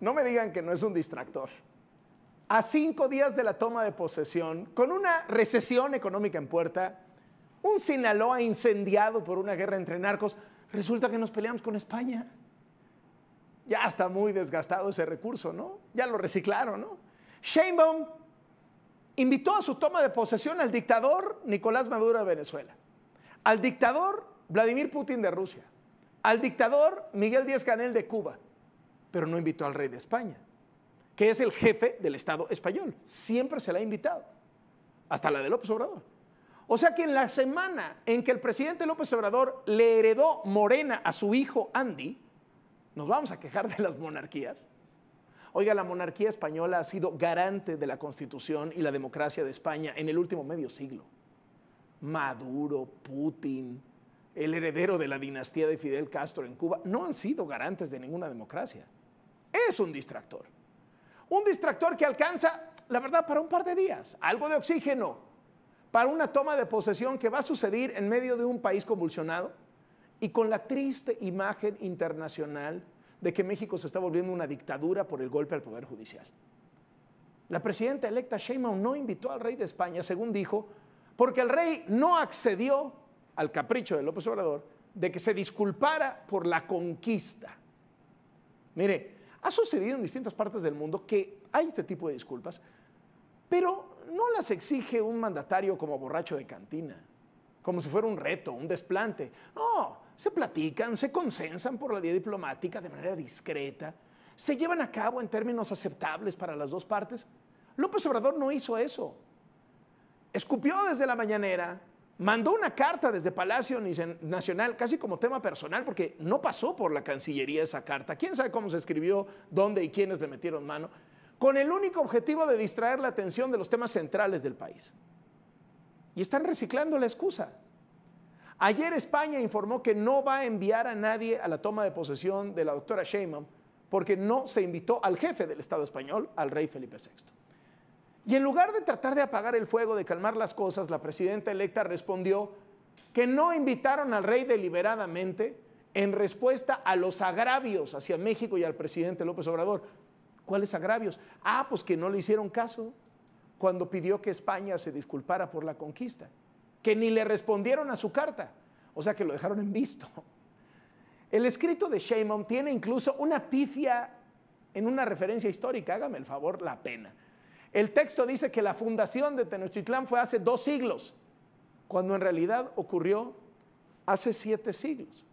No me digan que no es un distractor. A cinco días de la toma de posesión, con una recesión económica en puerta, un Sinaloa incendiado por una guerra entre narcos, resulta que nos peleamos con España. Ya está muy desgastado ese recurso, ¿no? Ya lo reciclaron, ¿no? Sheinbaum invitó a su toma de posesión al dictador Nicolás Maduro de Venezuela, al dictador Vladimir Putin de Rusia, al dictador Miguel Díaz Canel de Cuba, pero no invitó al rey de España, que es el jefe del Estado español. Siempre se la ha invitado, hasta la de López Obrador. O sea que en la semana en que el presidente López Obrador le heredó Morena a su hijo Andy, nos vamos a quejar de las monarquías. Oiga, la monarquía española ha sido garante de la constitución y la democracia de España en el último medio siglo. Maduro, Putin, el heredero de la dinastía de Fidel Castro en Cuba, no han sido garantes de ninguna democracia es un distractor. Un distractor que alcanza, la verdad, para un par de días, algo de oxígeno, para una toma de posesión que va a suceder en medio de un país convulsionado y con la triste imagen internacional de que México se está volviendo una dictadura por el golpe al Poder Judicial. La presidenta electa Sheinbaum no invitó al rey de España, según dijo, porque el rey no accedió al capricho de López Obrador de que se disculpara por la conquista. Mire, ha sucedido en distintas partes del mundo que hay este tipo de disculpas, pero no las exige un mandatario como borracho de cantina, como si fuera un reto, un desplante. No, se platican, se consensan por la vía diplomática de manera discreta, se llevan a cabo en términos aceptables para las dos partes. López Obrador no hizo eso. Escupió desde la mañanera, mandó una carta desde Palacio Nacional, casi como tema personal, porque no pasó por la Cancillería esa carta. ¿Quién sabe cómo se escribió, dónde y quiénes le metieron mano? Con el único objetivo de distraer la atención de los temas centrales del país. Y están reciclando la excusa. Ayer España informó que no va a enviar a nadie a la toma de posesión de la doctora Sheinbaum porque no se invitó al jefe del Estado español, al rey Felipe VI. Y en lugar de tratar de apagar el fuego, de calmar las cosas, la presidenta electa respondió que no invitaron al rey deliberadamente en respuesta a los agravios hacia México y al presidente López Obrador. ¿Cuáles agravios? Ah, pues que no le hicieron caso cuando pidió que España se disculpara por la conquista, que ni le respondieron a su carta, o sea que lo dejaron en visto. El escrito de Sheinbaum tiene incluso una pifia en una referencia histórica, hágame el favor, la pena. El texto dice que la fundación de Tenochtitlán fue hace dos siglos, cuando en realidad ocurrió hace siete siglos.